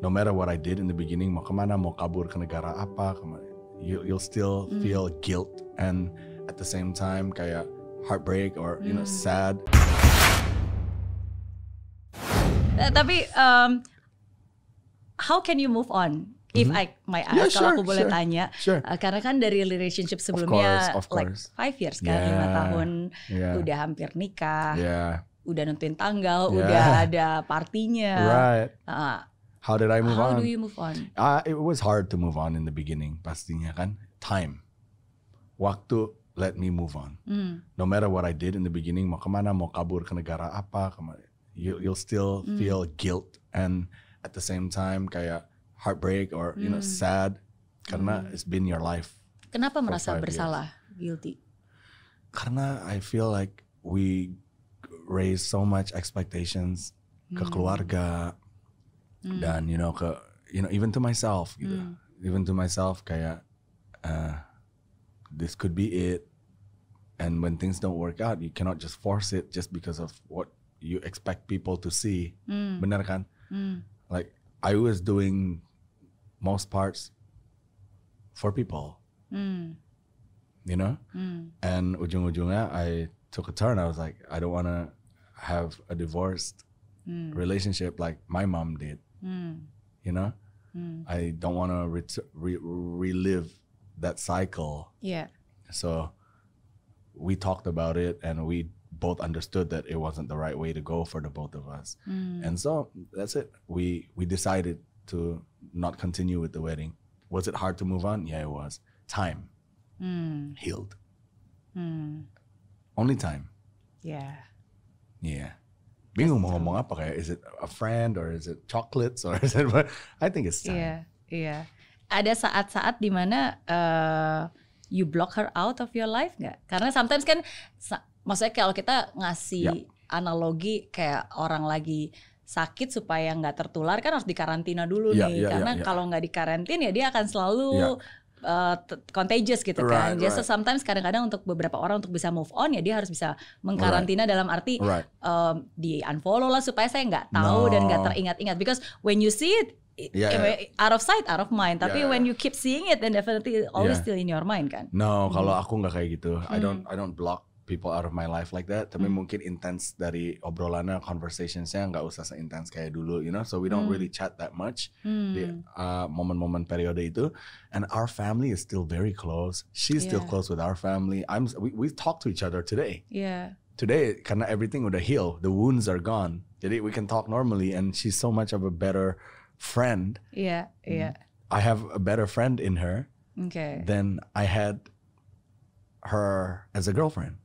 no matter what I did in the beginning, mau kemana, mau kabur ke negara apa, kemana, you, you'll still mm. feel guilt and at the same time kayak heartbreak or mm. you know hmm. sad. Eh, tapi um, how can you move on? If mm -hmm. I my yeah, sure, kalau aku boleh sure, tanya, sure. Uh, karena kan dari relationship sebelumnya of course, of course. like five years kan, yeah, lima tahun, yeah. udah hampir nikah, yeah. udah nentuin tanggal, yeah. udah ada partinya. Right. Uh, how did I move how on? How do you move on? Uh, it was hard to move on in the beginning, pastinya kan. Time, waktu let me move on. Mm. No matter what I did in the beginning, mau kemana, mau kabur ke negara apa, kemana, you, you'll still mm. feel guilt and at the same time kayak heartbreak or mm. you know hmm. sad karena hmm. it's been your life. Kenapa merasa bersalah, years. guilty? Karena I feel like we raise so much expectations ke hmm. keluarga, mm. dan you know ke you know even to myself gitu mm. even to myself kayak uh, this could be it and when things don't work out you cannot just force it just because of what you expect people to see mm. benar kan mm. like I was doing most parts for people mm. you know mm. and ujung-ujungnya I took a turn I was like I don't want to have a divorced mm. relationship like my mom did Mm. You know, mm. I don't want to re- relive that cycle. Yeah. So we talked about it and we both understood that it wasn't the right way to go for the both of us. Mm. And so that's it. We we decided to not continue with the wedding. Was it hard to move on? Yeah, it was. Time mm. healed. Mm. Only time. Yeah. Yeah. bingung mau ngomong apa kayak is it a friend or is it chocolates or is it what? I think it's iya, time. Iya, yeah, iya. Yeah. Ada saat-saat dimana uh, eh, you block her out of your life nggak? Karena sometimes kan maksudnya kalau kita ngasih yeah. analogi kayak orang lagi sakit supaya nggak tertular kan harus dikarantina dulu yeah, nih yeah, ya, karena yeah, yeah. kalau nggak dikarantin ya dia akan selalu yeah uh, contagious gitu kan. right, kan. Just so sometimes kadang-kadang untuk beberapa orang untuk bisa move on ya dia harus bisa mengkarantina right. dalam arti right. um, di unfollow lah supaya saya nggak tahu no. dan nggak teringat-ingat because when you see it yeah, yeah. out of sight, out of mind. Tapi yeah. when you keep seeing it, then definitely always yeah. still in your mind kan. No, kalau hmm. aku nggak kayak gitu. I hmm. don't, I don't block people out of my life like that. Tapi hmm. mungkin intense dari obrolannya, conversationsnya nggak usah seintens kayak dulu, you know. So we don't hmm. really chat that much hmm. di uh, ah, momen-momen periode itu. And our family is still very close. She's yeah. still close with our family. I'm we we talk to each other today. Yeah. Today karena everything udah heal, the wounds are gone. Jadi we can talk normally, and she's so much of a better friend. Yeah, yeah. I have a better friend in her okay. than I had her as a girlfriend.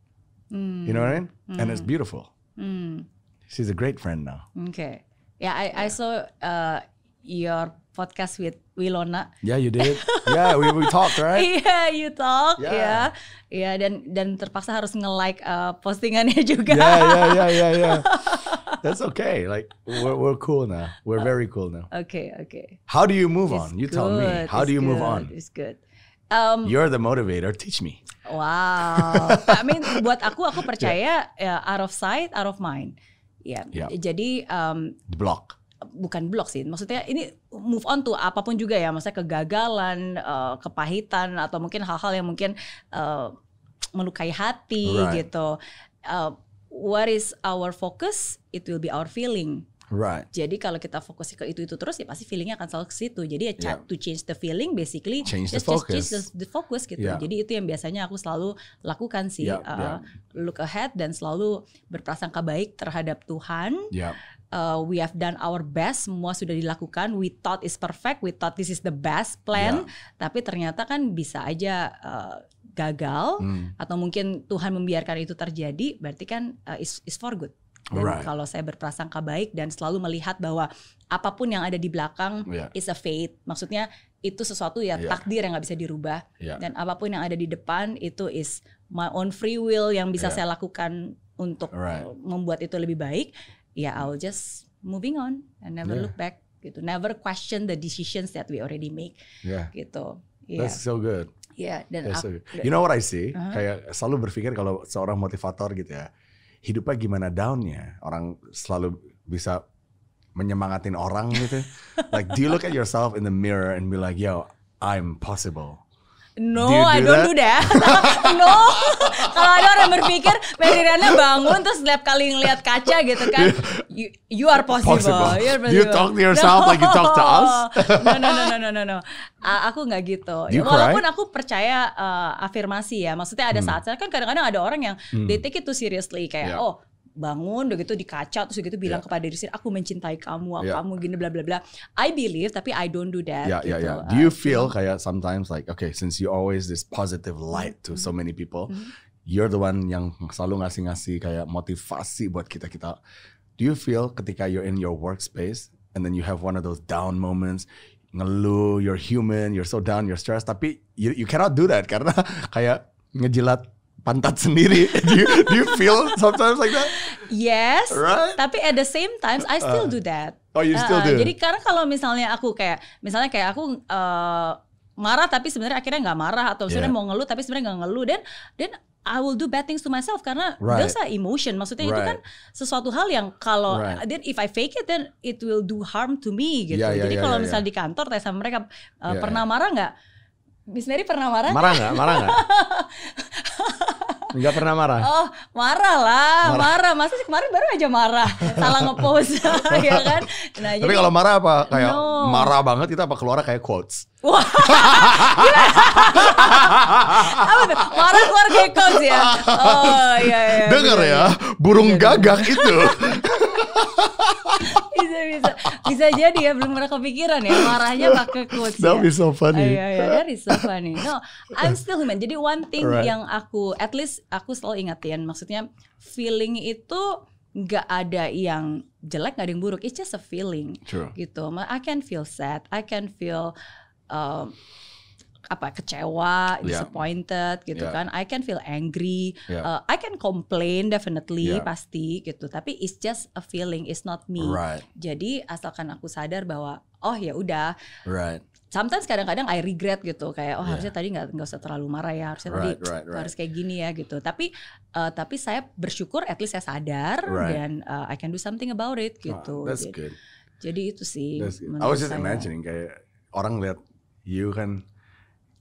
Mm. You know what I mean? Mm. And it's mm. beautiful. Mm. She's a great friend now. Okay. Yeah, I, yeah. I saw uh, your podcast with Wilona. Yeah, you did. yeah, we, we talked, right? yeah, you talk. Yeah. yeah. Yeah, dan dan terpaksa harus nge-like uh, postingannya juga. Yeah, yeah, yeah, yeah, yeah. That's okay. Like we're we're cool now. We're very cool now. Okay, okay. How do you move it's on? You good. tell me. How it's do you good. move on? It's good. Um, You're the motivator. Teach me. Wow. I mean buat aku aku percaya yeah. ya, out of sight, out of mind. Ya. Yeah. Yeah. Jadi um, The block bukan blok sih maksudnya ini move on tuh apapun juga ya maksudnya kegagalan uh, kepahitan atau mungkin hal-hal yang mungkin uh, melukai hati right. gitu uh, what is our focus it will be our feeling Right. Jadi kalau kita fokus ke itu itu terus ya pasti feelingnya akan selalu ke situ. Jadi ya yeah. to change the feeling basically change just, the focus. change the, the focus gitu. Yeah. Jadi itu yang biasanya aku selalu lakukan sih. Yeah, uh, yeah. Look ahead dan selalu berprasangka baik terhadap Tuhan. Yeah. Uh, we have done our best, semua sudah dilakukan. We thought is perfect, we thought this is the best plan. Yeah. Tapi ternyata kan bisa aja. Uh, gagal hmm. atau mungkin Tuhan membiarkan itu terjadi berarti kan uh, is is for good dan right. kalau saya berprasangka baik dan selalu melihat bahwa apapun yang ada di belakang yeah. is a fate. Maksudnya itu sesuatu ya yeah. takdir yang nggak bisa dirubah yeah. dan apapun yang ada di depan itu is my own free will yang bisa yeah. saya lakukan untuk right. membuat itu lebih baik. Ya yeah, I'll just moving on and never yeah. look back gitu. Never question the decisions that we already make. Yeah. Gitu. Yeah. That's so good. Yeah, dan That's so good. You know what I see? Uh -huh. Kayak selalu berpikir kalau seorang motivator gitu ya hidupnya gimana downnya orang selalu bisa menyemangatin orang gitu like do you look at yourself in the mirror and be like yo I'm possible No, do I don't that? do that. no. Kalau ada orang berpikir Meridiana bangun terus setiap kali ngeliat kaca gitu kan, you, you are possible. possible. You are possible. Do you talk to yourself no. like you talk to us? no, no, no, no, no, no. no. aku nggak gitu. You Walaupun cry? aku percaya uh, afirmasi ya. Maksudnya ada hmm. saat kan kadang-kadang ada orang yang hmm. they take it too seriously kayak yeah. oh bangun udah gitu di kaca terus gitu bilang yeah. kepada diri sendiri aku mencintai kamu, yeah. kamu gini bla bla bla. I believe tapi I don't do that. Yeah, ya, gitu. yeah, uh, yeah. Do you feel uh, kayak sometimes like okay, since you always this positive light to so mm-hmm. many people, mm -hmm. you're the one yang selalu ngasih-ngasih kayak motivasi buat kita-kita. Do you feel ketika you're in your workspace and then you have one of those down moments, ngeluh, you're human, you're so down, you're stressed, tapi you, you cannot do that karena kayak ngejilat pantat sendiri. do, you, do you feel sometimes like that? Yes. Right? Tapi at the same times I still uh, do that. Oh, you still uh, do. Jadi karena kalau misalnya aku kayak misalnya kayak aku uh, marah tapi sebenarnya akhirnya nggak marah atau sebenarnya yeah. mau ngeluh tapi sebenarnya nggak ngeluh dan dan I will do bad things to myself karena right. those emotion. Maksudnya right. itu kan sesuatu hal yang kalau right. then if I fake it then it will do harm to me gitu. Yeah, yeah, Jadi yeah, kalau yeah, misalnya yeah. di kantor tanya sama mereka uh, yeah, pernah yeah. marah nggak? Miss Mary pernah marah? Marah nggak? Marah nggak? Enggak pernah marah. Oh, marah lah, marah. marah. Masa sih kemarin baru aja marah, salah ngepost ya kan. Nah, Tapi jadi, kalau marah apa kayak no. marah banget kita apa keluar kayak quotes. Wah, apa tuh? Marah keluar kayak quotes ya. Oh iya iya. Dengar iya, ya, iya. burung gagak itu. bisa bisa bisa jadi ya belum pernah kepikiran ya marahnya pakai quotes. That be ya. so funny. Oh, iya, iya, that so funny. No, I'm still human. Jadi one thing right. yang aku at least aku selalu ingatin maksudnya feeling itu nggak ada yang jelek nggak ada yang buruk. It's just a feeling. True. Gitu. I can feel sad. I can feel um, apa kecewa, yeah. disappointed gitu yeah. kan. I can feel angry, yeah. uh, I can complain definitely yeah. pasti gitu. Tapi it's just a feeling, it's not me. Right. Jadi asalkan aku sadar bahwa oh ya udah. Right. Sometimes kadang-kadang I regret gitu kayak oh yeah. harusnya tadi nggak nggak usah terlalu marah ya harusnya right, tadi right, right. harus kayak gini ya gitu. Tapi uh, tapi saya bersyukur at least saya sadar right. dan uh, I can do something about it ah, gitu. Oh, that's jadi, good. Jadi itu sih. That's good. I was just saya. imagining kayak orang lihat you kan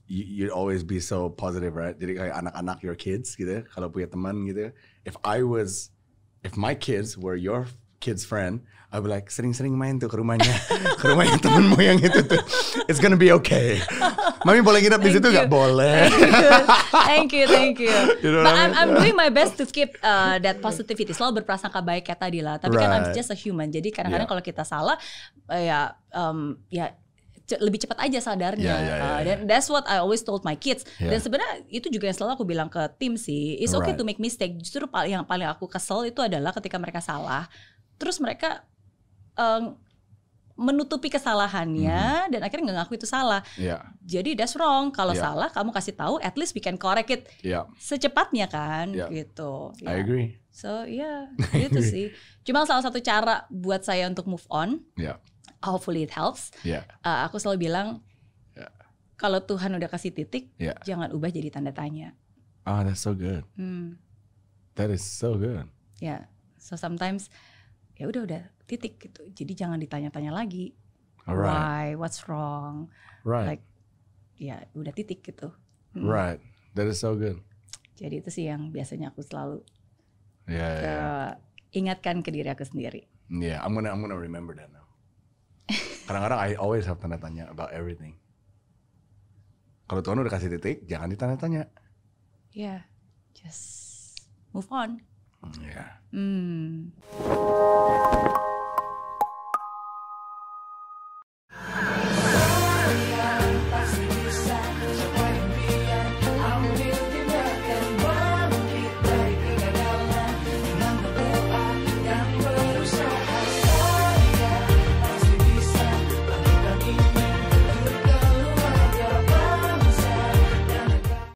you, you'd always be so positive, right? Jadi kayak anak-anak your kids gitu, ya, kalau punya teman gitu. Ya. If I was, if my kids were your kids friend, I'd be like sering-sering main tuh ke rumahnya, ke rumahnya temanmu yang itu tuh. It's gonna be okay. Mami boleh nginep di situ nggak? Boleh. Thank you, thank you. you. know But I'm, I'm doing my best to keep uh, that positivity. Selalu berprasangka baik kayak tadi lah. Tapi right. kan I'm just a human. Jadi kadang-kadang yeah. kalau kita salah, uh, ya um, ya lebih cepat aja sadarnya. Yeah, yeah, yeah, uh, ya. dan yeah. that's what I always told my kids. Yeah. Dan sebenarnya itu juga yang selalu aku bilang ke tim sih, it's okay right. to make mistake. Justru yang paling aku kesel itu adalah ketika mereka salah, terus mereka um, menutupi kesalahannya mm-hmm. dan akhirnya nggak ngaku itu salah. Yeah. Jadi that's wrong. Kalau yeah. salah kamu kasih tahu, at least we can correct it yeah. secepatnya kan, yeah. gitu. Yeah. I ya. agree. So ya yeah, gitu sih. Cuma salah satu cara buat saya untuk move on. Yeah hopefully it helps. Yeah. Uh, aku selalu bilang yeah. kalau Tuhan udah kasih titik, yeah. jangan ubah jadi tanda tanya. Ah, oh, that's so good. Hmm. That is so good. Yeah. So sometimes ya udah udah titik gitu. Jadi jangan ditanya-tanya lagi. Alright. Why? What's wrong? Right. Like ya udah titik gitu. Hmm. Right. That is so good. Jadi itu sih yang biasanya aku selalu yeah, ke, yeah. ingatkan ke diri aku sendiri. Yeah, I'm gonna I'm gonna remember that now kadang-kadang I always have tanda tanya about everything. Kalau Tuhan udah kasih titik, jangan ditanya. tanya. Yeah, just move on. Mm, yeah. Hmm.